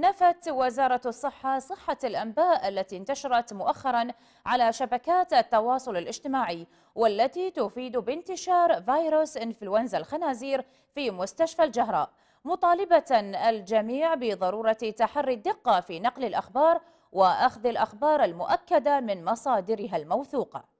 نفت وزارة الصحة صحة الأنباء التي انتشرت مؤخرا على شبكات التواصل الاجتماعي والتي تفيد بانتشار فيروس إنفلونزا الخنازير في مستشفى الجهراء مطالبة الجميع بضرورة تحري الدقة في نقل الأخبار وأخذ الأخبار المؤكدة من مصادرها الموثوقة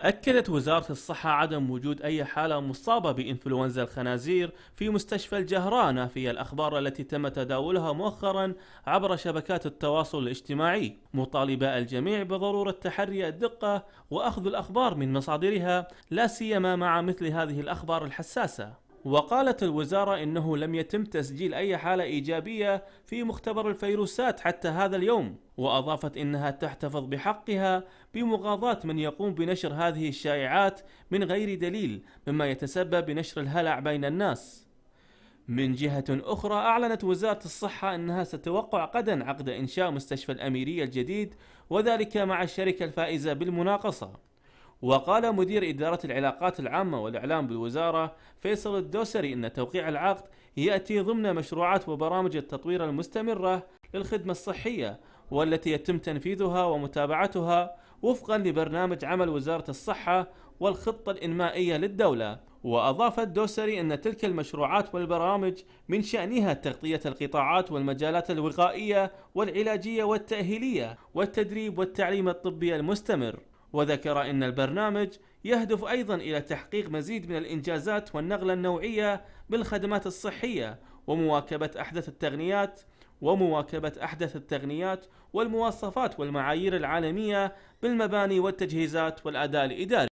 أكدت وزارة الصحة عدم وجود أي حالة مصابة بإنفلونزا الخنازير في مستشفى الجهرانة في الأخبار التي تم تداولها مؤخرا عبر شبكات التواصل الاجتماعي مطالبة الجميع بضرورة تحري الدقة وأخذ الأخبار من مصادرها لا سيما مع مثل هذه الأخبار الحساسة وقالت الوزارة إنه لم يتم تسجيل أي حالة إيجابية في مختبر الفيروسات حتى هذا اليوم وأضافت إنها تحتفظ بحقها بمغاضاة من يقوم بنشر هذه الشائعات من غير دليل مما يتسبب بنشر الهلع بين الناس من جهة أخرى أعلنت وزارة الصحة أنها ستوقع غدا عقد إنشاء مستشفى الأميرية الجديد وذلك مع الشركة الفائزة بالمناقصة وقال مدير إدارة العلاقات العامة والإعلام بالوزارة فيصل الدوسري أن توقيع العقد يأتي ضمن مشروعات وبرامج التطوير المستمرة للخدمة الصحية والتي يتم تنفيذها ومتابعتها وفقا لبرنامج عمل وزارة الصحة والخطة الإنمائية للدولة وأضاف الدوسري أن تلك المشروعات والبرامج من شأنها تغطية القطاعات والمجالات الوقائية والعلاجية والتأهيلية والتدريب والتعليم الطبي المستمر وذكر أن البرنامج يهدف أيضا إلى تحقيق مزيد من الإنجازات والنغلة النوعية بالخدمات الصحية ومواكبة أحدث التقنيات ومواكبة أحدث التقنيات والمواصفات والمعايير العالمية بالمباني والتجهيزات والأداء الإداري